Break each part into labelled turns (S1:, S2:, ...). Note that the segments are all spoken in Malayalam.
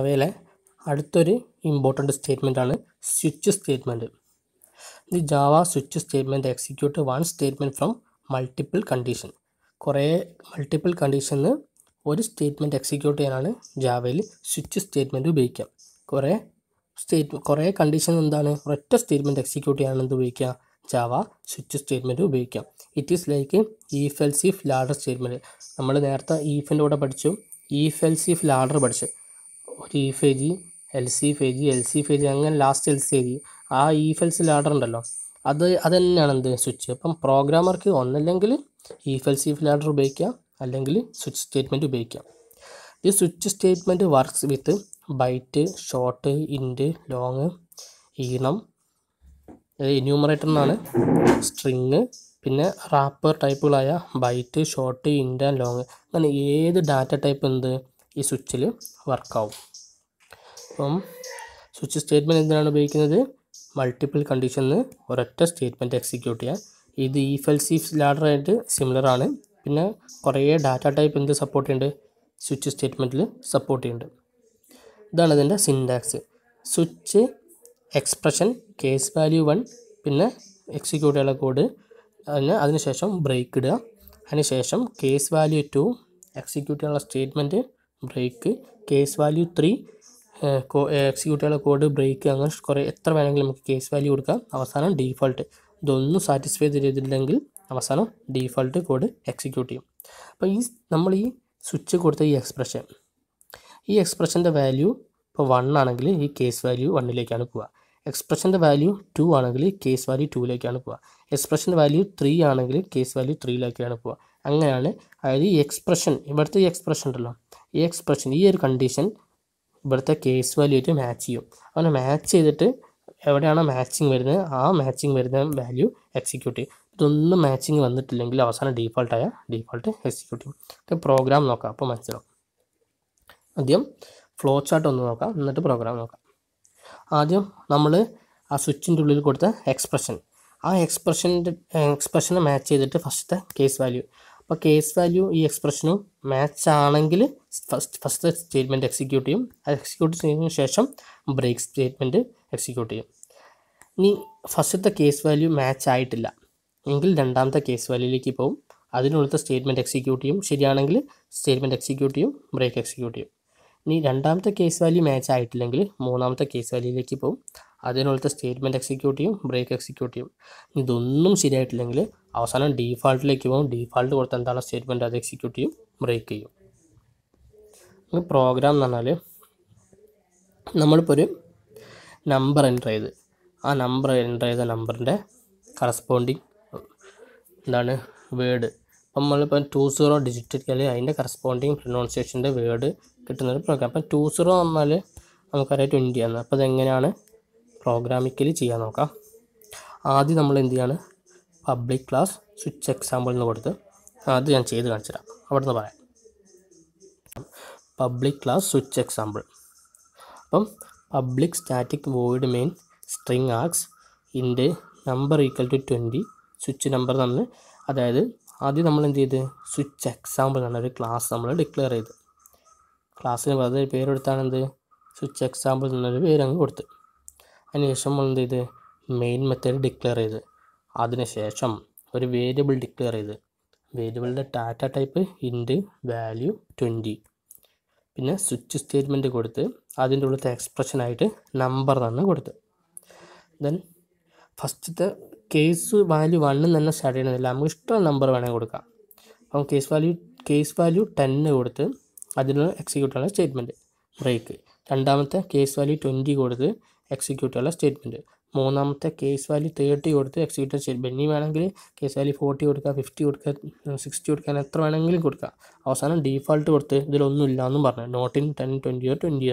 S1: അവയിലെ അടുത്തൊരു ഇമ്പോർട്ടൻ്റ് ആണ് switch statement the Java switch statement execute one statement from multiple condition കുറേ മൾട്ടിപ്പിൾ കണ്ടീഷനിൽ ഒരു സ്റ്റേറ്റ്മെൻറ്റ് എക്സിക്യൂട്ട് ചെയ്യാനാണ് ജാവയിൽ സ്വിച്ച് സ്റ്റേറ്റ്മെൻറ്റ് ഉപയോഗിക്കുക കുറേ സ്റ്റേറ്റ് കുറേ കണ്ടീഷൻ എന്താണ് ഒറ്റ സ്റ്റേറ്റ്മെൻറ്റ് എക്സിക്യൂട്ട് ചെയ്യാനാണ് എന്ത് ഉപയോഗിക്കുക ജാവ സ്വിച്ച് സ്റ്റേറ്റ്മെൻറ്റ് ഉപയോഗിക്കാം it is like if else if ladder statement നമ്മൾ നേരത്തെ ഈഫിൻ്റെ കൂടെ പഠിച്ചു ഈഫ് എൽസ് ലാഡർ ലാർഡർ പഠിച്ചു ഒരു ഈഫേജി എൽ സി ഫേജി എൽ സി ഫേജി അങ്ങനെ ലാസ്റ്റ് എൽ സി എഴുതി ആ ഫെൽസ് e ലാഡർ ഉണ്ടല്ലോ അത് അതന്നെയാണ് എന്ത് സ്വിച്ച് അപ്പം പ്രോഗ്രാമർക്ക് ഒന്നല്ലെങ്കിൽ ഈഫെൽ ഫെൽസ് ഫിൽ ആർഡർ ഉപയോഗിക്കാം അല്ലെങ്കിൽ സ്വിച്ച് സ്റ്റേറ്റ്മെൻറ്റ് ഉപയോഗിക്കാം ഈ switch statement works with byte short int long enum enumerator എന്നാണ് സ്ട്രിങ് പിന്നെ റാപ്പർ ടൈപ്പുകളായ byte short int and long അങ്ങനെ ഏത് ഡാറ്റ ടൈപ്പ് എന്ത് ഈ സ്വിച്ചിൽ വർക്കാവും അപ്പം സ്വിച്ച് സ്റ്റേറ്റ്മെൻറ്റ് എന്തിനാണ് ഉപയോഗിക്കുന്നത് മൾട്ടിപ്പിൾ കണ്ടീഷനിൽ ഒരൊറ്റ സ്റ്റേറ്റ്മെൻറ്റ് എക്സിക്യൂട്ട് ചെയ്യാൻ ഇത് ഈ ഫെൽ സീഫ് ലാഡറായിട്ട് സിമിലർ ആണ് പിന്നെ കുറേ ഡാറ്റ ടൈപ്പ് എന്ത് സപ്പോർട്ട് ചെയ്യുന്നുണ്ട് സ്വിച്ച് സ്റ്റേറ്റ്മെൻറ്റിൽ സപ്പോർട്ട് ചെയ്യുന്നുണ്ട് ഇതാണ് ഇതിൻ്റെ syntax switch expression case value one പിന്നെ എക്സിക്യൂട്ട് ചെയ്യാനുള്ള കോഡ് അതിന് അതിനുശേഷം ബ്രേക്ക് ഇടുക അതിനുശേഷം കേസ് വാല്യൂ ടു എക്സിക്യൂട്ട് ചെയ്യാനുള്ള statement break case value three എക്സിക്യൂട്ടീവുള്ള കോഡ് ബ്രേക്ക് അങ്ങനെ കുറേ എത്ര വേണമെങ്കിലും നമുക്ക് കേസ് വാല്യൂ കൊടുക്കാം അവസാനം ഡീഫോൾട്ട് ഇതൊന്നും സാറ്റിസ്ഫൈ ചെയ്തിട്ടില്ലെങ്കിൽ അവസാനം ഡീഫോൾട്ട് കോഡ് എക്സിക്യൂട്ട് ചെയ്യും അപ്പോൾ ഈ നമ്മൾ ഈ സ്വിച്ച് കൊടുത്ത ഈ എക്സ്പ്രഷൻ ഈ എക്സ്പ്രഷൻ്റെ വാല്യൂ ഇപ്പോൾ വൺ ആണെങ്കിൽ ഈ കേസ് വാല്യൂ വണ്ണിലേക്കാണ് പോവുക എക്സ്പ്രഷൻ്റെ വാല്യൂ ടു ആണെങ്കിൽ കേസ് വാല്യൂ ടുവിലേക്കാണ് പോവുക എക്സ്പ്രഷൻ്റെ വാല്യൂ ത്രീ ആണെങ്കിൽ കേസ് വാല്യൂ ത്രീയിലേക്കാണ് പോവുക അങ്ങനെയാണ് അതായത് ഈ എക്സ്പ്രഷൻ ഇവിടുത്തെ ഈ എക്സ്പ്രഷൻ ഉണ്ടല്ലോ ഈ എക്സ്പ്രഷൻ ഈ ഒരു കണ്ടീഷൻ ഇവിടുത്തെ കേസ് വാല്യൂ ആയിട്ട് മാച്ച് ചെയ്യും അങ്ങനെ മാച്ച് ചെയ്തിട്ട് എവിടെയാണോ മാച്ചിങ് വരുന്നത് ആ മാച്ചിങ് വരുന്ന വാല്യൂ എക്സിക്യൂട്ട് ചെയ്യും ഇതൊന്നും മാച്ചിങ് വന്നിട്ടില്ലെങ്കിൽ അവസാനം ഡീഫോൾട്ടായ ഡീഫോൾട്ട് എക്സിക്യൂട്ട് ചെയ്യും പ്രോഗ്രാം നോക്കാം അപ്പോൾ മനസ്സിലാവും ആദ്യം ഫ്ലോ ചാർട്ട് ഒന്ന് നോക്കാം എന്നിട്ട് പ്രോഗ്രാം നോക്കാം ആദ്യം നമ്മൾ ആ സ്വിച്ചിൻ്റെ ഉള്ളിൽ കൊടുത്ത എക്സ്പ്രഷൻ ആ എക്സ്പ്രഷൻ്റെ എക്സ്പ്രഷനെ മാച്ച് ചെയ്തിട്ട് ഫസ്റ്റത്തെ കേസ് വാല്യൂ അപ്പോൾ കേസ് വാല്യൂ ഈ എക്സ്പ്രഷനും മാച്ച് ആണെങ്കിൽ ഫസ്റ്റ് ഫസ്റ്റ് സ്റ്റേറ്റ്മെൻറ്റ് എക്സിക്യൂട്ട് ചെയ്യും അത് എക്സിക്യൂട്ട് ചെയ്തതിനു ശേഷം ബ്രേക്ക് സ്റ്റേറ്റ്മെൻറ്റ് എക്സിക്യൂട്ട് ചെയ്യും ഇനി ഫസ്റ്റത്തെ കേസ് വാല്യൂ മാച്ച് ആയിട്ടില്ല എങ്കിൽ രണ്ടാമത്തെ കേസ് വാല്യൂയിലേക്ക് പോകും അതിനുള്ളത്തെ സ്റ്റേറ്റ്മെൻറ്റ് എക്സിക്യൂട്ട് ചെയ്യും ശരിയാണെങ്കിൽ സ്റ്റേറ്റ്മെൻറ്റ് എക്സിക്യൂട്ട് ചെയ്യും ബ്രേക്ക് എക്സിക്യൂട്ട് ചെയ്യും ഇനി രണ്ടാമത്തെ കേസ് വാല്യൂ മാച്ച് ആയിട്ടില്ലെങ്കിൽ മൂന്നാമത്തെ കേസ് വാല്യൂയിലേക്ക് പോകും അതേപോലത്തെ സ്റ്റേറ്റ്മെൻറ്റ് എക്സിക്യൂട്ട് ചെയ്യും ബ്രേക്ക് എക്സിക്യൂട്ട് ചെയ്യും ഇതൊന്നും ശരിയായിട്ടില്ലെങ്കിൽ അവസാനം ഡീഫാൾട്ടിലേക്ക് പോകും ഡീഫാൾട്ട് കൊടുത്ത് എന്താണ് സ്റ്റേറ്റ്മെൻറ്റ് അത് എക്സിക്യൂട്ട് ചെയ്യും ബ്രേക്ക് ചെയ്യും പ്രോഗ്രാം എന്ന് പറഞ്ഞാൽ നമ്മളിപ്പോൾ ഒരു നമ്പർ എൻ്റർ ചെയ്ത് ആ നമ്പർ എൻ്റർ ചെയ്ത നമ്പറിൻ്റെ കറസ്പോണ്ടിങ് എന്താണ് വേർഡ് അപ്പം നമ്മളിപ്പം ടു സീറോ ഡിജിറ്റ് അല്ലെങ്കിൽ അതിൻ്റെ കറസ്പോണ്ടിങ് പ്രൊനൗൺസിയേഷൻ്റെ വേർഡ് കിട്ടുന്നൊരു പ്രോഗ്രാം അപ്പം ടു സീറോ വന്നാൽ നമുക്കറിയാം ട്വൻറ്റി ആണ് അപ്പോൾ അതെങ്ങനെയാണ് പ്രോഗ്രാമിക്കലി ചെയ്യാൻ നോക്കാം ആദ്യം നമ്മൾ എന്ത് ചെയ്യാണ് പബ്ലിക് ക്ലാസ് സ്വിച്ച് എക്സാമ്പിൾ എന്ന് കൊടുത്ത് അത് ഞാൻ ചെയ്ത് കാണിച്ചു തരാം പറയാം പബ്ലിക് ക്ലാസ് സ്വിച്ച് എക്സാമ്പിൾ അപ്പം public static void main string args int number equal to twenty switch number തന്നെ അതായത് ആദ്യം നമ്മൾ എന്ത് ചെയ്ത് സ്വിച്ച് എക്സാമ്പിൾ ആണ് ഒരു ക്ലാസ് നമ്മൾ ഡിക്ലെയർ ചെയ്ത് ക്ലാസ്സിന് വെറുതെ പേരെടുത്താണെന്ത് എന്ത് സ്വിച്ച് എക്സാമ്പിൾ എന്നൊരു പേര് അങ്ങ് കൊടുത്ത് അതിനുശേഷം നമ്മൾ എന്ത് ചെയ്ത് മെയിൻ മെത്തേഡ് ഡിക്ലെയർ ചെയ്ത് അതിനുശേഷം ഒരു വേരിയബിൾ ഡിക്ലെയർ ചെയ്ത് വേരിയബിളിൻ്റെ data type int value twenty പിന്നെ സ്വിച്ച് സ്റ്റേറ്റ്മെൻറ്റ് കൊടുത്ത് അതിൻ്റെ ഉള്ളത്തെ എക്സ്പ്രഷനായിട്ട് നമ്പർ തന്നെ കൊടുത്ത് ദെൻ ഫസ്റ്റത്തെ കേസ് വാല്യൂ വണ്ണും തന്നെ സ്റ്റാർട്ട് ചെയ്യണമെന്നില്ല നമുക്ക് ഇഷ്ടമുള്ള നമ്പർ വേണമെങ്കിൽ കൊടുക്കാം അപ്പം കേസ് വാല്യൂ കേസ് വാല്യൂ ടെന്ന് കൊടുത്ത് അതിനുള്ള എക്സിക്യൂട്ടാണ് സ്റ്റേറ്റ്മെൻറ്റ് ബ്രേക്ക് രണ്ടാമത്തെ കേസ് വാല്യൂ ട്വൻറ്റി കൊടുത്ത് എക്സിക്യൂട്ടുള്ള സ്റ്റേറ്റ്മെൻറ്റ് മൂന്നാമത്തെ കേസ് വാല്യൂ തേർട്ടി കൊടുത്ത് എക്സിക്യൂട്ടർ സ്റ്റേറ്റ്മെൻറ്റ് ഇനി വേണമെങ്കിൽ കേസ് വാല്യൂ ഫോർട്ടി കൊടുക്കുക ഫിഫ്റ്റി കൊടുക്കുക സിക്സ്റ്റി കൊടുക്കാൻ എത്ര വേണമെങ്കിലും കൊടുക്കുക അവസാനം ഡീഫാൾട്ട് കൊടുത്ത് ഇതിലൊന്നുമില്ല എന്നും പറഞ്ഞു not in ten twenty or twenty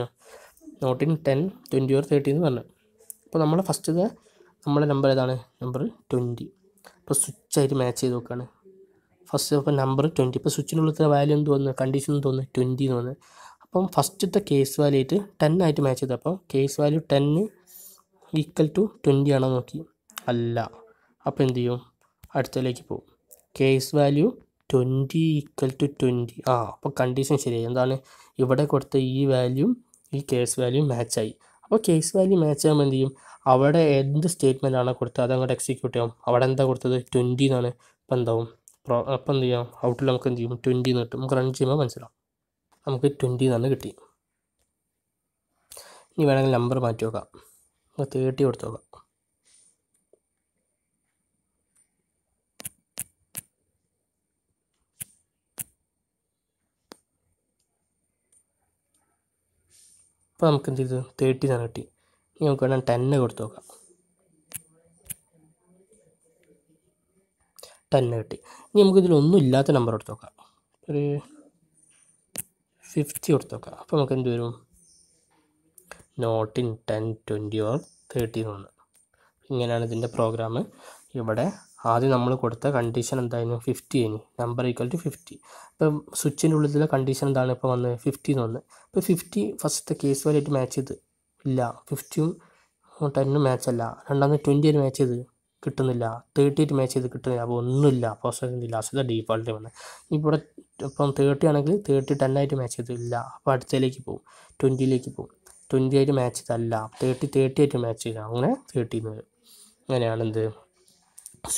S1: not in ten twenty or thirty എന്ന് പറഞ്ഞു അപ്പോൾ നമ്മൾ ഫസ്റ്റ് നമ്മുടെ നമ്പർ ഏതാണ് നമ്പർ ട്വൻറ്റി ഇപ്പോൾ സ്വിച്ച് ആയിട്ട് മാച്ച് ചെയ്ത് നോക്കുകയാണ് ഫസ്റ്റ് ഇപ്പോൾ നമ്പർ ട്വൻറ്റി ഇപ്പോൾ സ്വിച്ചിനുള്ളിൽ വാല്യൂ എന്ന് തോന്നുന്നു കണ്ടീഷൻ എന്ന് തോന്നുന്നത് ട്വൻറ്റി എന്ന് തോന്നുന്നു അപ്പം ഫസ്റ്റത്തെ കേസ് വാല്യൂ ആയിട്ട് ടെൻ ആയിട്ട് മാച്ച് ചെയ്ത് അപ്പം കേസ് വാല്യൂ ടെന്ന് ഈക്വൽ ടു ട്വൻറ്റി ആണോ നോക്കി അല്ല അപ്പോൾ എന്ത് ചെയ്യും അടുത്തതിലേക്ക് പോകും case value twenty equal to twenty ആ അപ്പോൾ കണ്ടീഷൻ ശരിയായി എന്താണ് ഇവിടെ കൊടുത്ത ഈ വാല്യൂ ഈ കേസ് വാല്യൂ മാച്ചായി അപ്പോൾ കേസ് വാല്യൂ മാച്ച് ആകുമ്പോൾ എന്ത് ചെയ്യും അവിടെ എന്ത് സ്റ്റേറ്റ്മെൻ്റ് ആണോ കൊടുത്തത് അതങ്ങോട്ട് എക്സിക്യൂട്ട് ചെയ്യാം അവിടെ എന്താ കൊടുത്തത് ട്വൻറ്റി എന്നാണ് ഇപ്പം എന്താവും അപ്പോൾ എന്ത് ചെയ്യാം ഔട്ടിൽ നമുക്ക് എന്ത് ചെയ്യും ട്വൻറ്റി എന്ന് കിട്ടും നമുക്ക് റൺ ചെയ്യുമ്പോൾ മനസ്സിലാവും നമുക്ക് ട്വൻറ്റി നിന്ന് കിട്ടി ഇനി വേണമെങ്കിൽ നമ്പർ മാറ്റി നോക്കാം നമുക്ക് തേർട്ടി കൊടുത്തു നോക്കാം അപ്പോൾ നമുക്ക് എന്ത് ചെയ്തു തേർട്ടി തന്നെ കിട്ടി ഇനി നമുക്ക് വേണം ടെന്ന് കൊടുത്തു നോക്കാം ടെന്ന് കിട്ടി ഇനി നമുക്കിതിലൊന്നും ഇല്ലാത്ത നമ്പർ കൊടുത്തു നോക്കാം ഒരു ഫിഫ്റ്റി കൊടുത്തു നോക്കാം അപ്പോൾ നമുക്ക് എന്ത് വരും not in ten twenty or thirteen ഒന്ന് ഇങ്ങനെയാണ് ഇതിൻ്റെ പ്രോഗ്രാം ഇവിടെ ആദ്യം നമ്മൾ കൊടുത്ത കണ്ടീഷൻ എന്തായിരുന്നു ഫിഫ്റ്റി ആയിരുന്നു നമ്പർ ഈക്വൽ ടു ഫിഫ്റ്റി ഇപ്പം സ്വിച്ചിൻ്റെ ഉള്ളിലെ കണ്ടീഷൻ എന്താണ് ഇപ്പോൾ വന്നത് ഫിഫ്റ്റി എന്ന് വന്ന് ഇപ്പോൾ ഫിഫ്റ്റി ഫസ്റ്റ് കേസ് വരെ ആയിട്ട് മാച്ച് ചെയ്ത് ഇല്ല ഫിഫ്റ്റിയും ടെന്നും മാച്ച് അല്ല രണ്ടാമത് ആയിട്ട് മാച്ച് ചെയ്ത് കിട്ടുന്നില്ല തേർട്ടി എയ്റ്റ് മാച്ച് ചെയ്ത് കിട്ടുന്നില്ല അപ്പോൾ ഒന്നുമില്ല അപ്പോൾ ലാസ്റ്റത്തെ ഡീഫോൾട്ട് വന്ന് ഇവിടെ ഇപ്പം തേർട്ടി ആണെങ്കിൽ തേർട്ടി ടെൻ ആയിട്ട് മാച്ച് ചെയ്തില്ല അപ്പോൾ അടുത്തതിലേക്ക് പോകും ട്വൻറ്റിയിലേക്ക് പോകും ട്വൻറ്റി ആയിട്ട് മാച്ച് ചെയ്തല്ല തേർട്ടി തേർട്ടി ആയിട്ട് മാച്ച് ചെയ്താൽ അങ്ങനെ തേർട്ടിന്ന് വരും അങ്ങനെയാണ് എന്ത്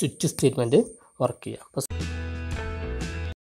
S1: സ്വിച്ച് സ്റ്റേറ്റ്മെൻറ്റ് വർക്ക് ചെയ്യുക അപ്പോൾ